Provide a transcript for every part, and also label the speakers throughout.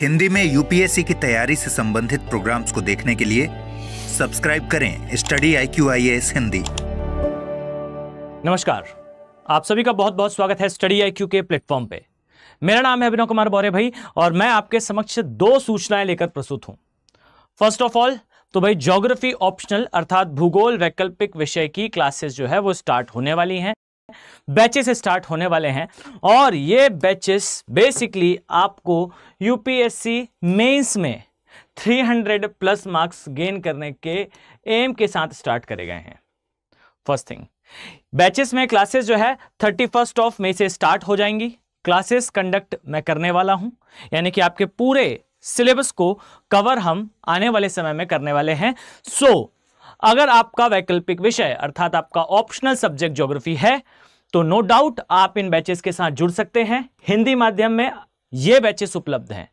Speaker 1: हिंदी में यूपीएससी की तैयारी से संबंधित प्रोग्राम्स को देखने के लिए सब्सक्राइब करें study I Q I S Hindi नमस्कार आप सभी का बहुत बहुत स्वागत है स्टडी आई क्यू के प्लेटफॉर्म पे मेरा नाम है अभिनव कुमार बौरे भाई और मैं आपके समक्ष दो सूचनाएं लेकर प्रस्तुत हूं फर्स्ट ऑफ ऑल तो भाई ज्योग्राफी ऑप्शनल अर्थात भूगोल वैकल्पिक विषय की क्लासेस जो है वो स्टार्ट होने वाली हैं बैचेस स्टार्ट होने वाले हैं और ये बैचेस बेसिकली आपको यूपीएससी मेंस में 300 प्लस मार्क्स गेन करने के एम के साथ स्टार्ट करे गए हैं फर्स्ट थिंग बैचेस में क्लासेस जो है थर्टी फर्स्ट ऑफ मई से स्टार्ट हो जाएंगी क्लासेस कंडक्ट मैं करने वाला हूं यानी कि आपके पूरे सिलेबस को कवर हम आने वाले समय में करने वाले हैं सो so, अगर आपका वैकल्पिक विषय अर्थात आपका ऑप्शनल सब्जेक्ट ज्योग्राफी है तो नो डाउट आप इन बैचेस के साथ जुड़ सकते हैं हिंदी माध्यम में ये बैचेस उपलब्ध हैं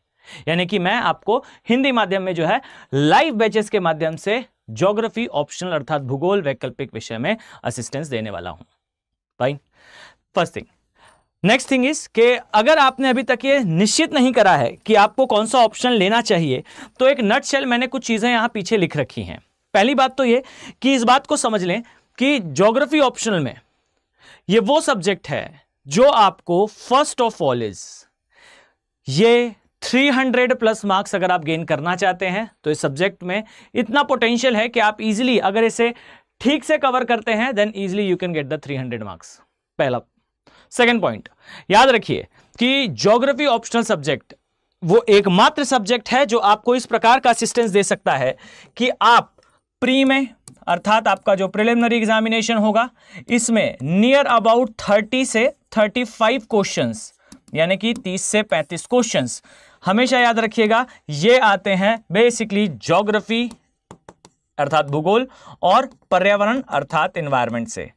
Speaker 1: यानी कि मैं आपको हिंदी माध्यम में जो है लाइव बैचेस के माध्यम से ज्योग्राफी ऑप्शनल अर्थात भूगोल वैकल्पिक विषय में असिस्टेंस देने वाला हूं fine first thing next thing is के अगर आपने अभी तक ये निश्चित नहीं करा है कि आपको कौन सा ऑप्शन लेना चाहिए तो एक नट शेल मैंने कुछ चीज़ें यहां पीछे लिख रखी हैं पहली बात तो ये कि इस बात को समझ लें कि जोग्राफी ऑप्शनल में ये वो सब्जेक्ट है जो आपको फर्स्ट ऑफ ऑल इज ये 300 प्लस मार्क्स अगर आप गेन करना चाहते हैं तो इस सब्जेक्ट में इतना पोटेंशियल है कि आप इजीली अगर इसे ठीक से कवर करते हैं then easily you can get the 300 marks पहला सेकेंड पॉइंट याद रखिए कि ज्योग्राफी ऑप्शनल सब्जेक्ट वो एकमात्र सब्जेक्ट है जो आपको इस प्रकार का असिस्टेंस दे सकता है कि आप प्री में अर्थात आपका जो प्रिलिमिनरी एग्जामिनेशन होगा इसमें नियर अबाउट थर्टी से थर्टी फाइव क्वेश्चंस यानी कि तीस से पैंतीस क्वेश्चंस हमेशा याद रखिएगा ये आते हैं बेसिकली जोग्राफी अर्थात भूगोल और पर्यावरण अर्थात इन्वायरमेंट से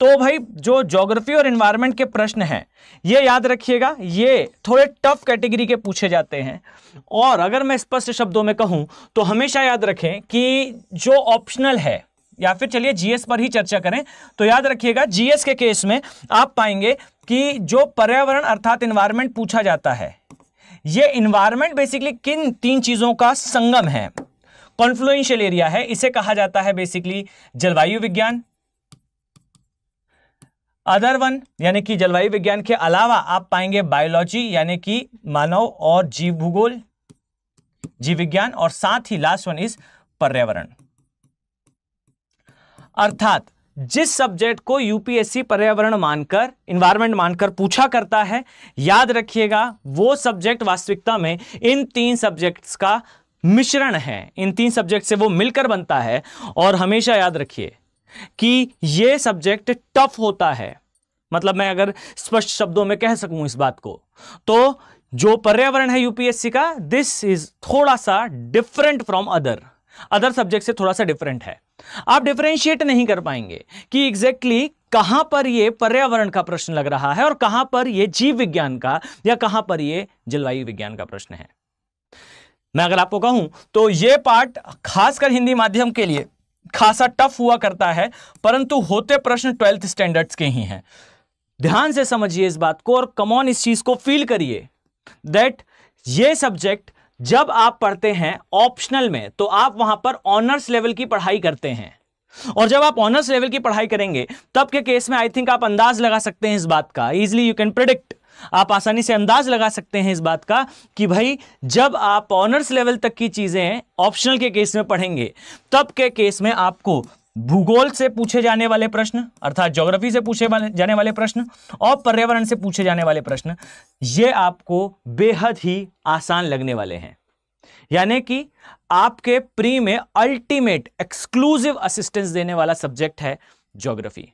Speaker 1: तो भाई जो ज्योग्राफी और इन्वायरमेंट के प्रश्न हैं ये याद रखिएगा ये थोड़े टफ कैटेगरी के पूछे जाते हैं और अगर मैं स्पष्ट शब्दों में कहूं तो हमेशा याद रखें कि जो ऑप्शनल है या फिर चलिए जीएस पर ही चर्चा करें तो याद रखिएगा जीएस के केस में आप पाएंगे कि जो पर्यावरण अर्थात इन्वायरमेंट पूछा जाता है ये इन्वायरमेंट बेसिकली किन तीन चीज़ों का संगम है कॉन्फ्लुएंशियल एरिया है इसे कहा जाता है बेसिकली जलवायु विज्ञान अदर वन यानी कि जलवायु विज्ञान के अलावा आप पाएंगे बायोलॉजी यानी कि मानव और जीव भूगोल जीव विज्ञान और साथ ही लास्ट वन इज पर्यावरण अर्थात जिस सब्जेक्ट को यूपीएससी पर्यावरण मानकर इन्वायरमेंट मानकर पूछा करता है याद रखिएगा वो सब्जेक्ट वास्तविकता में इन तीन सब्जेक्ट्स का मिश्रण है इन तीन सब्जेक्ट से वो मिलकर बनता है और हमेशा याद रखिए कि ये सब्जेक्ट टफ होता है मतलब मैं अगर स्पष्ट शब्दों में कह सकूं इस बात को तो जो पर्यावरण है यूपीएससी का दिस इज थोड़ा सा different from other other subject से थोड़ा सा डिफरेंट है आप डिफरेंशिएट नहीं कर पाएंगे कि एग्जैक्टली exactly कहां पर यह पर्यावरण का प्रश्न लग रहा है और कहां पर यह जीव विज्ञान का या कहां पर यह जलवायु विज्ञान का प्रश्न है मैं अगर आपको कहूं तो यह पार्ट खासकर हिंदी माध्यम के लिए खासा टफ हुआ करता है परंतु होते प्रश्न ट्वेल्थ स्टैंडर्ड्स के ही हैं ध्यान से समझिए इस बात को और कमॉन इस चीज़ को फील करिए दैट ये सब्जेक्ट जब आप पढ़ते हैं ऑप्शनल में तो आप वहां पर ऑनर्स लेवल की पढ़ाई करते हैं और जब आप ऑनर्स लेवल की पढ़ाई करेंगे तब के केस में आई थिंक आप अंदाज लगा सकते हैं इस बात का इजिली यू कैन प्रिडिक्ट आप आसानी से अंदाज लगा सकते हैं इस बात का कि भाई जब आप ऑनर्स लेवल तक की चीज़ें ऑप्शनल के केस में पढ़ेंगे तब के केस में आपको भूगोल से पूछे जाने वाले प्रश्न अर्थात ज्योग्राफी से पूछे वाले जाने वाले प्रश्न और पर्यावरण से पूछे जाने वाले प्रश्न ये आपको बेहद ही आसान लगने वाले हैं यानी कि आपके प्री में अल्टीमेट एक्सक्लूसिव असिस्टेंस देने वाला सब्जेक्ट है geography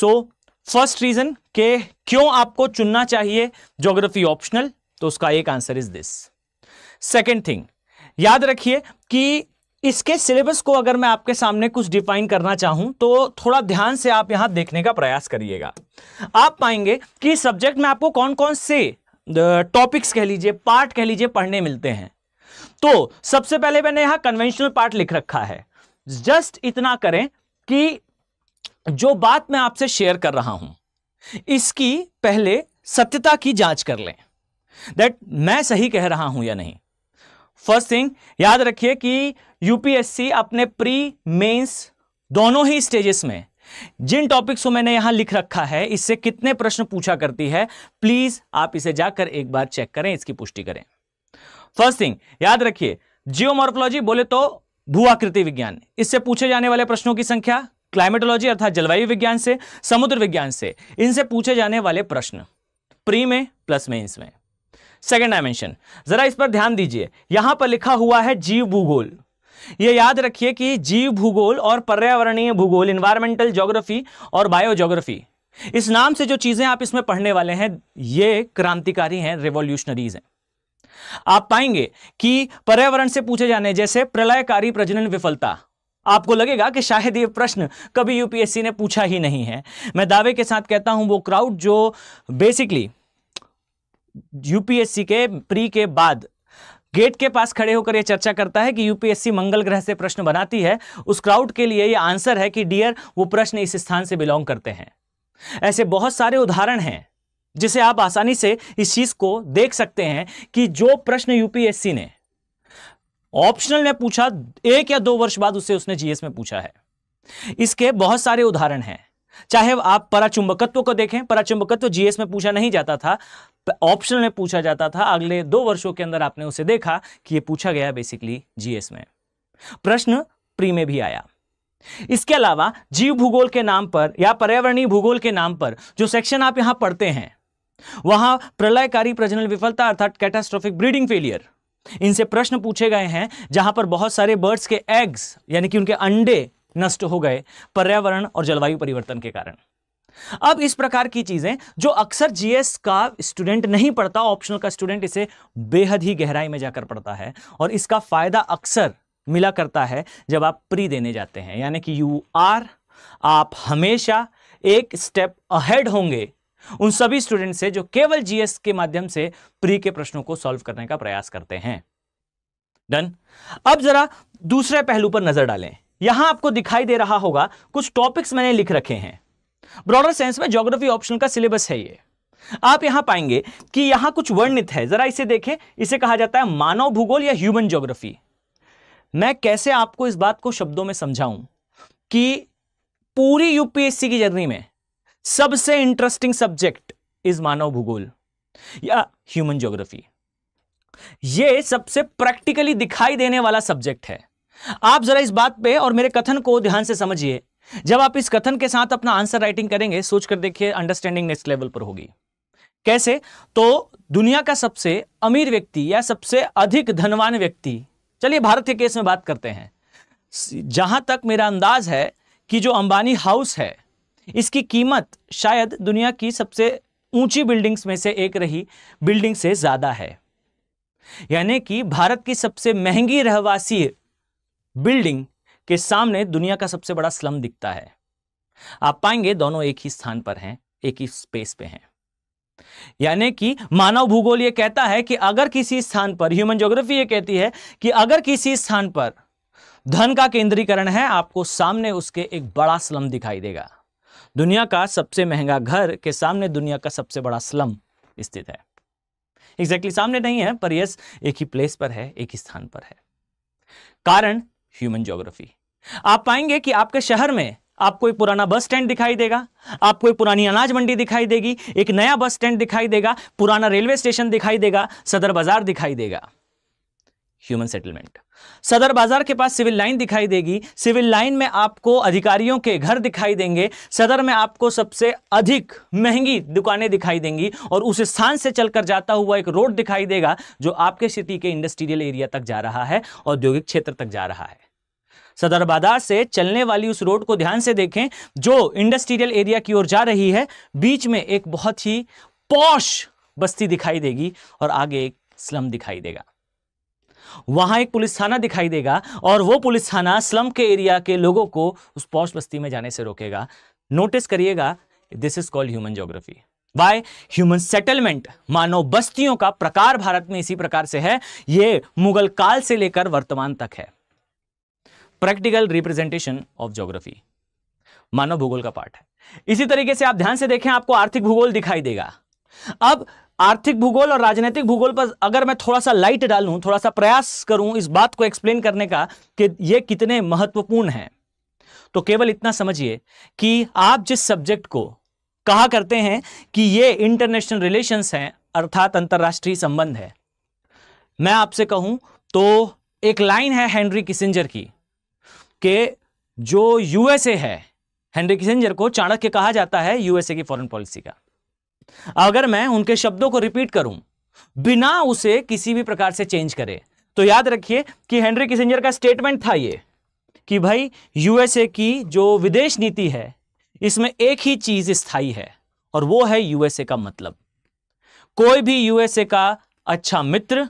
Speaker 1: so so, first reason के क्यों आपको चुनना चाहिए ज्योग्राफी ऑप्शनल तो उसका एक answer is this second thing याद रखिए कि इसके सिलेबस को अगर मैं आपके सामने कुछ डिफाइन करना चाहूं तो थोड़ा ध्यान से आप यहां देखने का प्रयास करिएगा आप पाएंगे कि सब्जेक्ट में आपको कौन कौन से टॉपिक्स कह लीजिए पार्ट कह लीजिए पढ़ने मिलते हैं तो सबसे पहले मैंने यहां कन्वेंशनल पार्ट लिख रखा है जस्ट इतना करें कि जो बात मैं आपसे शेयर कर रहा हूं इसकी पहले सत्यता की जांच कर लें दैट मैं सही कह रहा हूं या नहीं फर्स्ट थिंग याद रखिए कि यूपीएससी अपने प्री मेंस दोनों ही स्टेजेस में जिन टॉपिक्स को मैंने यहां लिख रखा है इससे कितने प्रश्न पूछा करती है प्लीज आप इसे जाकर एक बार चेक करें इसकी पुष्टि करें फर्स्ट थिंग याद रखिए जियोमॉर्फोलॉजी बोले तो भूआकृति विज्ञान इससे पूछे जाने वाले प्रश्नों की संख्या क्लाइमेटोलॉजी अर्थात जलवायु विज्ञान से समुद्र विज्ञान से इनसे पूछे जाने वाले प्रश्न प्री में प्लस मेंस में सेकेंड डायमेंशन जरा इस पर ध्यान दीजिए यहां पर लिखा हुआ है जीव भूगोल ये याद रखिए कि जीव भूगोल और पर्यावरणीय भूगोल इन्वायरमेंटल ज्योग्राफी और बायोजोग्राफी इस नाम से जो चीजें आप इसमें पढ़ने वाले हैं ये क्रांतिकारी हैं रिवोल्यूशनरीज हैं आप पाएंगे कि पर्यावरण से पूछे जाने जैसे प्रलयकारी प्रजनन विफलता आपको लगेगा कि शायद ये प्रश्न कभी यूपीएससी ने पूछा ही नहीं है मैं दावे के साथ कहता हूं वो क्राउड जो बेसिकली यूपीएससी के प्री के बाद गेट के पास खड़े होकर यह चर्चा करता है कि यूपीएससी मंगल ग्रह से प्रश्न बनाती है उस क्राउड के लिए ये आंसर है कि डियर वो प्रश्न इस स्थान से बिलोंग करते हैं ऐसे बहुत सारे उदाहरण हैं जिसे आप आसानी से इस चीज को देख सकते हैं कि जो प्रश्न यूपीएससी ने ऑप्शनल ने पूछा एक या दो वर्ष बाद उसे उसने जीएस में पूछा है इसके बहुत सारे उदाहरण हैं चाहे आप पराचुंबकत्व को देखें पराचुंबकत्व जीएस में पूछा नहीं जाता था ऑप्शनल में पूछा जाता था अगले दो वर्षों के अंदर आपने उसे देखा कि यह पूछा गया बेसिकली जीएस में प्रश्न प्री में भी आया इसके अलावा जीव भूगोल के नाम पर या पर्यावरणीय भूगोल के नाम पर जो सेक्शन आप यहां पढ़ते हैं वहां प्रलयकारी प्रजनन विफलता अर्थात कैटास्ट्रोफिक ब्रीडिंग फेलियर इनसे प्रश्न पूछे गए हैं जहां पर बहुत सारे बर्ड्स के एग्स यानी कि उनके अंडे नष्ट हो गए पर्यावरण और जलवायु परिवर्तन के कारण अब इस प्रकार की चीजें जो अक्सर जीएस का स्टूडेंट नहीं पढ़ता ऑप्शनल का स्टूडेंट इसे बेहद ही गहराई में जाकर पढ़ता है और इसका फायदा अक्सर मिला करता है जब आप प्री देने जाते हैं यानी कि यू आर आप हमेशा एक स्टेप अहेड होंगे उन सभी स्टूडेंट से जो केवल जीएस के माध्यम से प्री के प्रश्नों को सॉल्व करने का प्रयास करते हैं डन अब जरा दूसरे पहलू पर नजर डालें यहां आपको दिखाई दे रहा होगा कुछ टॉपिक्स मैंने लिख रखे हैं ब्रॉडर सेंस में ज्योग्राफी ऑप्शन का सिलेबस है ये आप यहां पाएंगे कि यहां कुछ वर्णित है जरा इसे देखें इसे कहा जाता है मानव भूगोल या ह्यूमन ज्योग्राफी मैं कैसे आपको इस बात को शब्दों में समझाऊं कि पूरी यूपीएससी की जर्नी में सबसे इंटरेस्टिंग सब्जेक्ट इज मानव भूगोल या ह्यूमन ज्योग्राफी ये सबसे प्रैक्टिकली दिखाई देने वाला सब्जेक्ट है आप जरा इस बात पे और मेरे कथन को ध्यान से समझिए जब आप इस कथन के साथ अपना आंसर राइटिंग करेंगे सोच कर देखिए अंडरस्टैंडिंग नेक्स्ट लेवल पर होगी कैसे तो दुनिया का सबसे अमीर व्यक्ति या सबसे अधिक धनवान व्यक्ति चलिए भारत के केस में बात करते हैं जहां तक मेरा अंदाज है कि जो अंबानी हाउस है इसकी कीमत शायद दुनिया की सबसे ऊंची बिल्डिंग्स में से एक रही बिल्डिंग से ज़्यादा है यानी कि भारत की सबसे महंगी रहवासी बिल्डिंग के सामने दुनिया का सबसे बड़ा स्लम दिखता है आप पाएंगे दोनों एक ही स्थान पर हैं एक ही स्पेस पे हैं यानी कि मानव भूगोल यह कहता है कि अगर किसी स्थान पर ह्यूमन ज्योग्राफी ये कहती है कि अगर किसी स्थान पर धन का केंद्रीकरण है आपको सामने उसके एक बड़ा स्लम दिखाई देगा दुनिया का सबसे महंगा घर के सामने दुनिया का सबसे बड़ा स्लम स्थित है एग्जैक्टली exactly सामने नहीं है पर यस एक ही प्लेस पर है एक ही स्थान पर है कारण ह्यूमन ज्योग्राफी आप पाएंगे कि आपके शहर में आपको एक पुराना बस स्टैंड दिखाई देगा आपको एक पुरानी अनाज मंडी दिखाई देगी एक नया बस स्टैंड दिखाई देगा पुराना रेलवे स्टेशन दिखाई देगा सदर बाजार दिखाई देगा ह्यूमन सेटलमेंट सदर बाजार के पास सिविल लाइन दिखाई देगी सिविल लाइन में आपको अधिकारियों के घर दिखाई देंगे सदर में आपको सबसे अधिक महंगी दुकानें दिखाई देंगी और उस स्थान से चलकर जाता हुआ एक रोड दिखाई देगा जो आपके सिटी के इंडस्ट्रियल एरिया तक जा रहा है औद्योगिक क्षेत्र तक जा रहा है सदर बाजार से चलने वाली उस रोड को ध्यान से देखें जो इंडस्ट्रियल एरिया की ओर जा रही है बीच में एक बहुत ही पौश बस्ती दिखाई देगी और आगे एक स्लम दिखाई देगा वहां एक पुलिस थाना दिखाई देगा और वो पुलिस थाना स्लम के एरिया के लोगों को उस पौष बस्ती में जाने से रोकेगा नोटिस करिएगा this is called human geography by human settlement मानव बस्तियों का प्रकार भारत में इसी प्रकार से है ये मुगल काल से लेकर वर्तमान तक है प्रैक्टिकल रिप्रेजेंटेशन ऑफ ज्योग्राफी मानव भूगोल का पार्ट है इसी तरीके से आप ध्यान से देखें आपको आर्थिक भूगोल दिखाई देगा अब आर्थिक भूगोल और राजनीतिक भूगोल पर अगर मैं थोड़ा सा लाइट डालूं थोड़ा सा प्रयास करूं इस बात को एक्सप्लेन करने का कि ये कितने महत्वपूर्ण हैं तो केवल इतना समझिए कि आप जिस सब्जेक्ट को कहा करते हैं कि ये इंटरनेशनल रिलेशंस हैं अर्थात अंतर्राष्ट्रीय संबंध है मैं आपसे कहूं तो एक लाइन है हेनरी किसिंजर की के जो यूएसए है हेनरी किसिंजर को चाणक्य कहा जाता है यूएसए की फॉरेन पॉलिसी का अगर मैं उनके शब्दों को रिपीट करूं बिना उसे किसी भी प्रकार से चेंज करे तो याद रखिए कि हेनरी किसिंजर का स्टेटमेंट था ये कि भाई यूएसए की जो विदेश नीति है इसमें एक ही चीज स्थाई है और वो है यूएसए का मतलब कोई भी यूएसए का अच्छा मित्र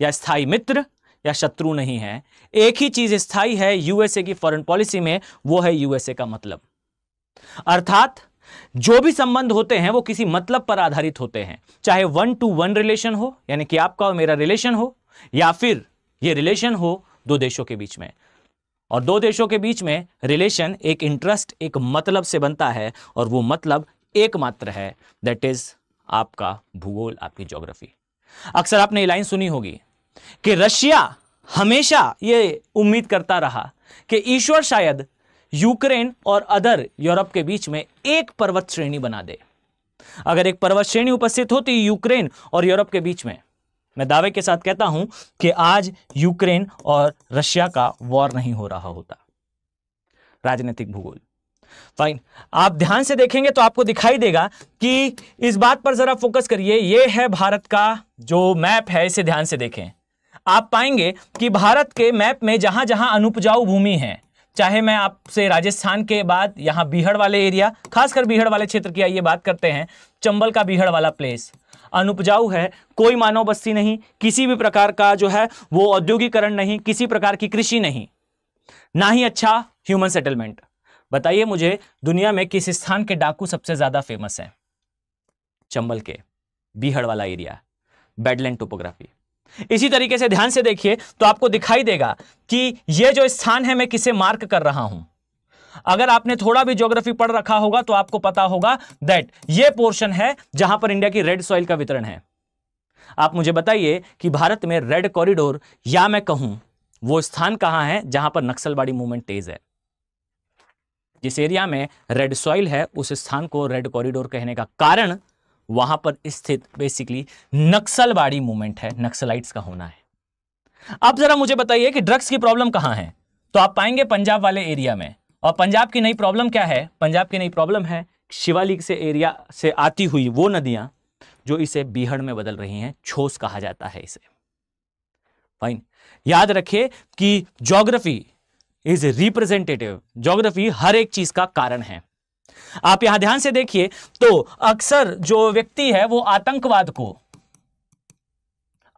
Speaker 1: या स्थाई मित्र या शत्रु नहीं है एक ही चीज स्थाई है यूएसए की फॉरेन पॉलिसी में वो है यूएसए का मतलब अर्थात जो भी संबंध होते हैं वो किसी मतलब पर आधारित होते हैं चाहे वन टू वन रिलेशन हो यानी कि आपका और मेरा रिलेशन हो या फिर ये रिलेशन हो दो देशों के बीच में और दो देशों के बीच में रिलेशन एक इंटरेस्ट एक मतलब से बनता है और वो मतलब एकमात्र है दैट इज आपका भूगोल आपकी ज्योग्राफी अक्सर आपने ये लाइन सुनी होगी कि रशिया हमेशा ये उम्मीद करता रहा कि ईश्वर शायद यूक्रेन और अदर यूरोप के बीच में एक पर्वत श्रेणी बना दे अगर एक पर्वत श्रेणी उपस्थित होती यूक्रेन और यूरोप के बीच में मैं दावे के साथ कहता हूं कि आज यूक्रेन और रशिया का वॉर नहीं हो रहा होता राजनीतिक भूगोल फाइन आप ध्यान से देखेंगे तो आपको दिखाई देगा कि इस बात पर जरा फोकस करिए ये है भारत का जो मैप है इसे ध्यान से देखें आप पाएंगे कि भारत के मैप में जहां जहां अनुपजाऊ भूमि है चाहे मैं आपसे राजस्थान के बाद यहाँ बीहड़ वाले एरिया खासकर बीहड़ वाले क्षेत्र की आइए बात करते हैं चंबल का बीहड़ वाला प्लेस अनुपजाऊ है कोई मानव बस्ती नहीं किसी भी प्रकार का जो है वो औद्योगिकरण नहीं किसी प्रकार की कृषि नहीं ना ही अच्छा ह्यूमन सेटलमेंट बताइए मुझे दुनिया में किस स्थान के डाकू सबसे ज़्यादा फेमस है चंबल के बीहड़ वाला एरिया बेडलैंड टोपोग्राफी इसी तरीके से ध्यान से देखिए तो आपको दिखाई देगा कि ये जो स्थान है मैं किसे मार्क कर रहा हूं अगर आपने थोड़ा भी ज्योग्राफी पढ़ रखा होगा तो आपको पता होगा दैट ये पोर्शन है जहां पर इंडिया की रेड सॉइल का वितरण है आप मुझे बताइए कि भारत में रेड कॉरिडोर या मैं कहूं वो स्थान कहां है जहां पर नक्सलवाड़ी मूवमेंट तेज है जिस एरिया में रेड सॉइल है उस स्थान को रेड कॉरिडोर कहने का कारण वहां पर स्थित बेसिकली नक्सलवाड़ी मूवमेंट है नक्सलाइट्स का होना है अब ज़रा मुझे बताइए कि ड्रग्स की प्रॉब्लम कहां है तो आप पाएंगे पंजाब वाले एरिया में और पंजाब की नई प्रॉब्लम क्या है पंजाब की नई प्रॉब्लम है शिवालिक से एरिया से आती हुई वो नदियां जो इसे बिहड़ में बदल रही हैं छोस कहा जाता है इसे फाइन याद रखिए कि जोग्राफी इज रिप्रेजेंटेटिव ज्योग्राफी हर एक चीज का कारण है आप यहां ध्यान से देखिए तो अक्सर जो व्यक्ति है वो आतंकवाद को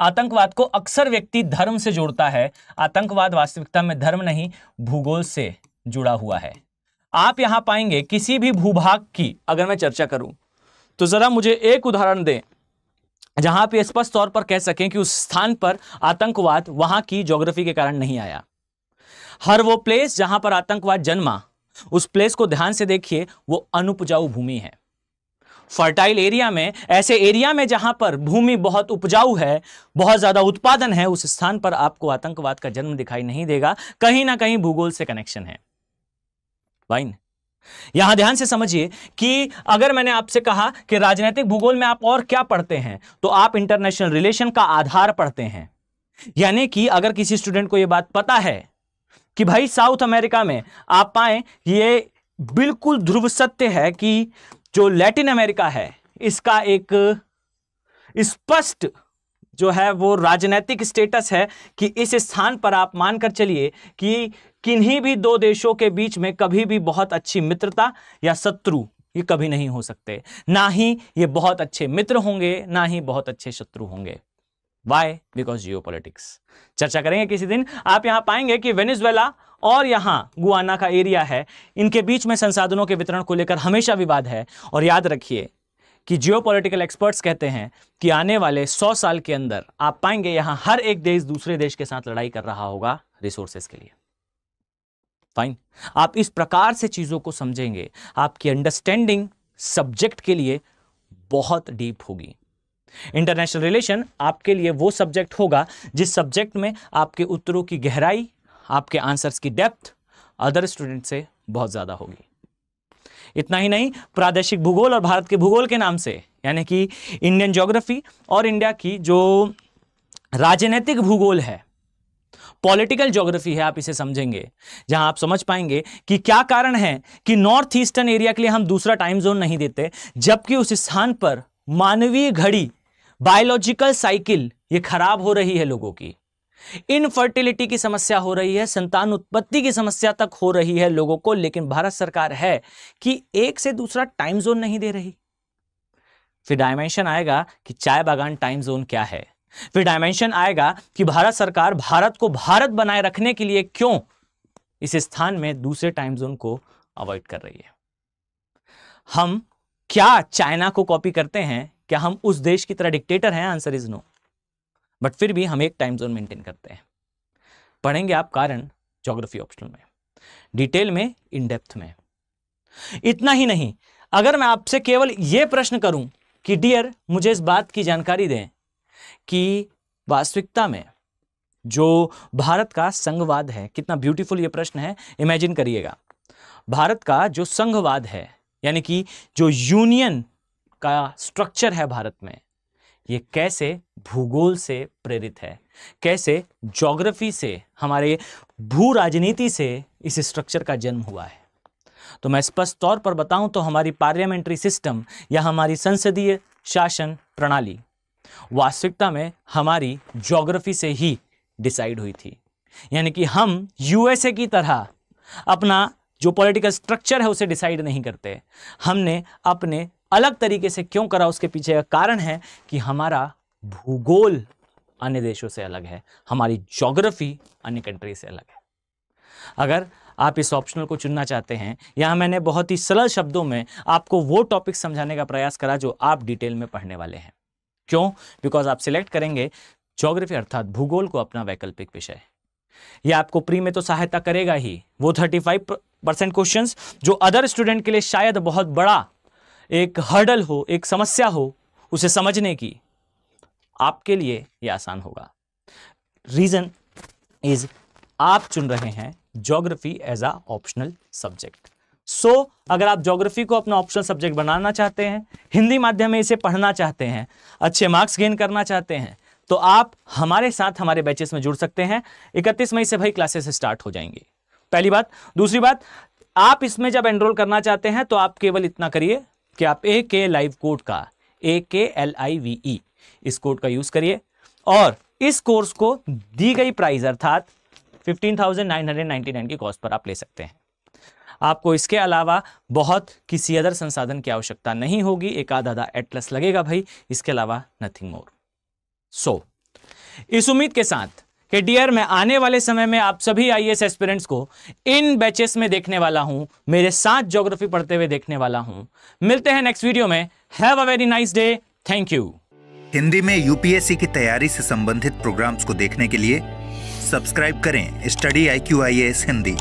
Speaker 1: आतंकवाद को अक्सर व्यक्ति धर्म से जोड़ता है आतंकवाद वास्तविकता में धर्म नहीं भूगोल से जुड़ा हुआ है आप यहां पाएंगे किसी भी भूभाग की अगर मैं चर्चा करूं तो जरा मुझे एक उदाहरण दें जहां पे स्पष्ट तौर पर कह सकें कि उस स्थान पर आतंकवाद वहां की ज्योग्राफी के कारण नहीं आया हर वो प्लेस जहां पर आतंकवाद जन्मा उस प्लेस को ध्यान से देखिए वो अनुपजाऊ भूमि है फर्टाइल एरिया में ऐसे एरिया में जहां पर भूमि बहुत उपजाऊ है बहुत ज़्यादा उत्पादन है उस स्थान पर आपको आतंकवाद का जन्म दिखाई नहीं देगा कहीं ना कहीं भूगोल से कनेक्शन है वाइन यहां ध्यान से समझिए कि अगर मैंने आपसे कहा कि राजनीतिक भूगोल में आप और क्या पढ़ते हैं तो आप इंटरनेशनल रिलेशन का आधार पढ़ते हैं यानी कि अगर किसी स्टूडेंट को यह बात पता है कि भाई साउथ अमेरिका में आप पाए ये बिल्कुल ध्रुव सत्य है कि जो लैटिन अमेरिका है इसका एक स्पष्ट जो है वो राजनीतिक स्टेटस है कि इस स्थान पर आप मानकर चलिए कि किन्हीं भी दो देशों के बीच में कभी भी बहुत अच्छी मित्रता या शत्रु ये कभी नहीं हो सकते ना ही ये बहुत अच्छे मित्र होंगे ना ही बहुत अच्छे शत्रु होंगे वाई बिकॉज जियो चर्चा करेंगे किसी दिन आप यहां पाएंगे कि वेनेजुएला और यहां गुआना का एरिया है इनके बीच में संसाधनों के वितरण को लेकर हमेशा विवाद है और याद रखिए कि जियोपॉलिटिकल एक्सपर्ट्स कहते हैं कि आने वाले 100 साल के अंदर आप पाएंगे यहां हर एक देश दूसरे देश के साथ लड़ाई कर रहा होगा रिसोर्सेस के लिए फाइन आप इस प्रकार से चीज़ों को समझेंगे आपकी अंडरस्टैंडिंग सब्जेक्ट के लिए बहुत डीप होगी इंटरनेशनल रिलेशन आपके लिए वो सब्जेक्ट होगा जिस सब्जेक्ट में आपके उत्तरों की गहराई आपके आंसर्स की डेप्थ अदर स्टूडेंट से बहुत ज़्यादा होगी इतना ही नहीं प्रादेशिक भूगोल और भारत के भूगोल के नाम से यानी कि इंडियन ज्योग्राफी और इंडिया की जो राजनीतिक भूगोल है पॉलिटिकल ज्योग्राफी है आप इसे समझेंगे जहां आप समझ पाएंगे कि क्या कारण है कि नॉर्थ ईस्टर्न एरिया के लिए हम दूसरा टाइम जोन नहीं देते जबकि उस स्थान पर मानवीय घड़ी बायोलॉजिकल साइकिल ये खराब हो रही है लोगों की इनफर्टिलिटी की समस्या हो रही है संतान उत्पत्ति की समस्या तक हो रही है लोगों को लेकिन भारत सरकार है कि एक से दूसरा टाइम जोन नहीं दे रही फिर डायमेंशन आएगा कि चाय बागान टाइम जोन क्या है फिर डायमेंशन आएगा कि भारत सरकार भारत को भारत बनाए रखने के लिए क्यों इस स्थान में दूसरे टाइम जोन को अवॉइड कर रही है हम क्या चाइना को कॉपी करते हैं क्या हम उस देश की तरह डिक्टेटर हैं आंसर इज़ नो बट फिर भी हम एक टाइम जोन मेंटेन करते हैं पढ़ेंगे आप कारण जोग्राफी ऑप्शनल में डिटेल में इन डेप्थ में इतना ही नहीं अगर मैं आपसे केवल यह प्रश्न करूं कि डियर मुझे इस बात की जानकारी दें कि वास्तविकता में जो भारत का संघवाद है कितना ब्यूटीफुल ये प्रश्न है इमेजिन करिएगा भारत का जो संघवाद है यानी कि जो यूनियन का स्ट्रक्चर है भारत में ये कैसे भूगोल से प्रेरित है कैसे ज्योग्राफी से हमारे भू राजनीति से इस स्ट्रक्चर का जन्म हुआ है तो मैं स्पष्ट तौर पर बताऊं तो हमारी पार्लियामेंट्री सिस्टम या हमारी संसदीय शासन प्रणाली वास्तविकता में हमारी ज्योग्राफी से ही डिसाइड हुई थी यानी कि हम यूएसए की तरह अपना जो पॉलिटिकल स्ट्रक्चर है उसे डिसाइड नहीं करते हमने अपने अलग तरीके से क्यों करा उसके पीछे का कारण है कि हमारा भूगोल अन्य देशों से अलग है हमारी जोग्राफी अन्य कंट्री से अलग है अगर आप इस ऑप्शनल को चुनना चाहते हैं यहां मैंने बहुत ही सरल शब्दों में आपको वो टॉपिक समझाने का प्रयास करा जो आप डिटेल में पढ़ने वाले हैं क्यों बिकॉज आप सिलेक्ट करेंगे ज्योग्राफी अर्थात भूगोल को अपना वैकल्पिक विषय यह आपको प्री में तो सहायता करेगा ही वो 35 परसेंट क्वेश्चन जो अदर स्टूडेंट के लिए शायद बहुत बड़ा एक हर्डल हो एक समस्या हो उसे समझने की आपके लिए ये आसान होगा रीज़न इज़ आप चुन रहे हैं geography as a optional subject so अगर आप ज्योग्राफी को अपना ऑप्शनल सब्जेक्ट बनाना चाहते हैं हिंदी माध्यम में इसे पढ़ना चाहते हैं अच्छे मार्क्स गेन करना चाहते हैं तो आप हमारे साथ हमारे बैचेस में जुड़ सकते हैं इकतीस मई से भाई क्लासेस स्टार्ट हो जाएंगी पहली बात दूसरी बात आप इसमें जब एनरोल करना चाहते हैं तो आप केवल इतना करिए कि आप ए के लाइव कोड का ए के एल आई वी ई इस कोड का यूज करिए और इस कोर्स को दी गई प्राइस अर्थात 15,999 की कॉस्ट पर आप ले सकते हैं आपको इसके अलावा बहुत किसी अदर संसाधन की आवश्यकता नहीं होगी एक आधा आधा एटलस लगेगा भाई इसके अलावा नथिंग मोर सो इस उम्मीद के साथ कि डियर मैं आने वाले समय में आप सभी आई एस को इन बैचेस में देखने वाला हूं मेरे साथ ज्योग्राफी पढ़ते हुए देखने वाला हूं मिलते हैं नेक्स्ट वीडियो में have a very nice day thank you Hindi में यूपीएससी की तैयारी से संबंधित प्रोग्राम्स को देखने के लिए सब्सक्राइब करें study I Q I S Hindi